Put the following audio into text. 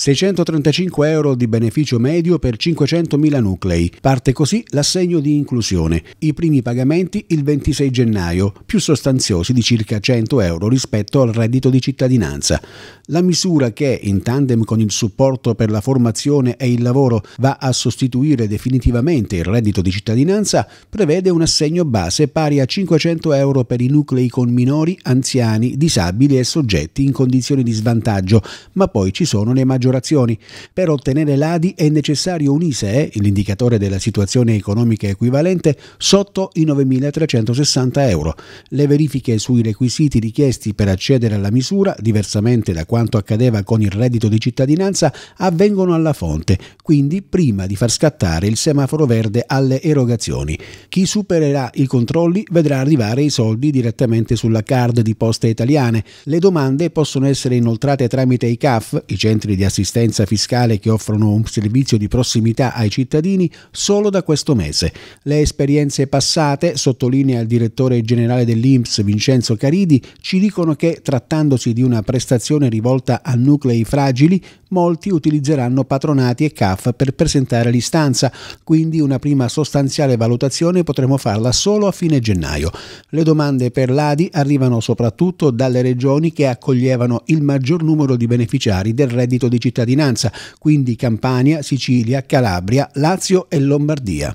635 euro di beneficio medio per 500.000 nuclei. Parte così l'assegno di inclusione. I primi pagamenti il 26 gennaio, più sostanziosi di circa 100 euro rispetto al reddito di cittadinanza. La misura che, in tandem con il supporto per la formazione e il lavoro, va a sostituire definitivamente il reddito di cittadinanza, prevede un assegno base pari a 500 euro per i nuclei con minori, anziani, disabili e soggetti in condizioni di svantaggio, ma poi ci sono le maggiori maggiorazioni. Per ottenere l'ADI è necessario un ISEE, eh, l'indicatore della situazione economica equivalente, sotto i 9.360 euro. Le verifiche sui requisiti richiesti per accedere alla misura, diversamente da quanto accadeva con il reddito di cittadinanza, avvengono alla fonte, quindi prima di far scattare il semaforo verde alle erogazioni. Chi supererà i controlli vedrà arrivare i soldi direttamente sulla card di poste italiane. Le domande possono essere inoltrate tramite i CAF, i centri di assistenza assistenza fiscale che offrono un servizio di prossimità ai cittadini solo da questo mese. Le esperienze passate, sottolinea il direttore generale dell'INPS Vincenzo Caridi, ci dicono che trattandosi di una prestazione rivolta a nuclei fragili, molti utilizzeranno patronati e CAF per presentare l'istanza, quindi una prima sostanziale valutazione potremo farla solo a fine gennaio. Le domande per l'ADI arrivano soprattutto dalle regioni che accoglievano il maggior numero di beneficiari del reddito di cittadinanza, quindi Campania, Sicilia, Calabria, Lazio e Lombardia.